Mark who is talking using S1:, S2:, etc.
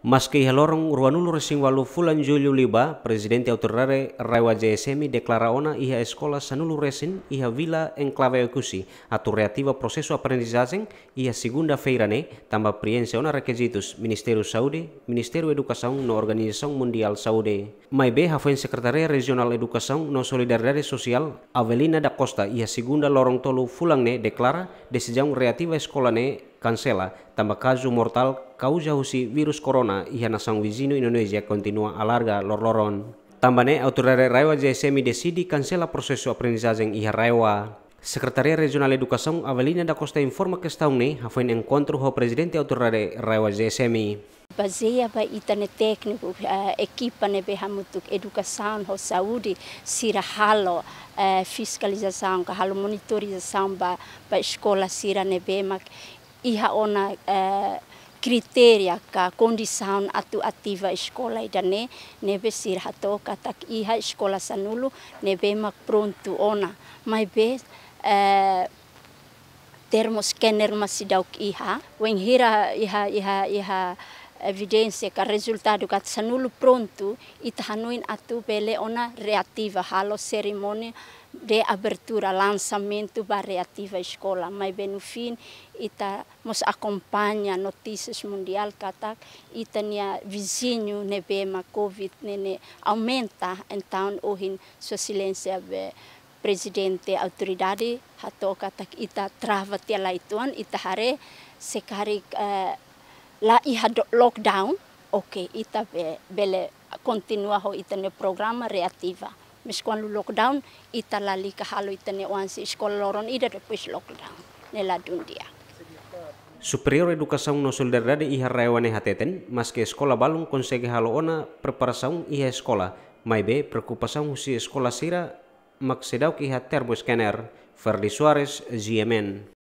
S1: Meski halorong ruanulur sing walu fulan Julio liba, presiden autorare rewa JSMI deklara ona iha sekolah sanulu resin iha vila enklave ekusi, atur reativa prosesu aprendizazen iha segunda feirane tambah tamba priense ona rekejitus Ministeru Saudi, Ministeru Edukasaun no Organizasaun Mundial Saúde. Maibe hafuin sekretaria Regional Edukasaun no Solidaridade Sosial Avelina da Costa iha segunda lorong tolu fulang deklara declara desejang reativa eskola ne Kansela tambah kasu mortal kauja usi virus corona iha nasang wizinu Indonesia kontinua alarga lorloron. lor loron. Tambane, autorare Raiwa JSMI desidi kansela processo aprendizagem iha Raiwa. Sekretaria Regional Edukasi Avalina Avelina da Costa informa ke esta UNE foi encontro presidente autorare Raiwa JSMI.
S2: baseia ba itane tekniku eh, ekipa ne beha hamutuk edukasaun ho Saudi sira halo uh, ka halo monitorizasaun ba ba escola sira ne be mak iha ona eh, kriteria ka kondisaun atu ativa ne idane sir hato katak iha iskola sanulu nebe mak pronto ona mai be eh, termoscanner masidauk iha weng hira iha iha iha evidensi ka o resultado que está prontu pronto e atu bele ona reativa halo cerimônia de abertura lansamento ba reativa escola mai benufin ita mos akompanya notícias mundial katak ita nia vizinho ne bema covid ne, ne aumenta entaun ohin sua silência be presidente autoridade hato katak ita trava tela ita hare sekari uh, eh, la i lockdown, oke. okay, ita be, bele continua ho ita ne programa reativa. Meskuan lu lockdown, ita la lika halo ita ne oansi sekolah loron ida depuis lockdown, ne la dundia.
S1: Superior Educação no Solidariedade iha Harraiwane Hateten, mas que escola balum consegue halo ona preparação Iha skola, maibe be si skola sira, maxedau Iha hater scanner, Ferdi Suarez, GMN.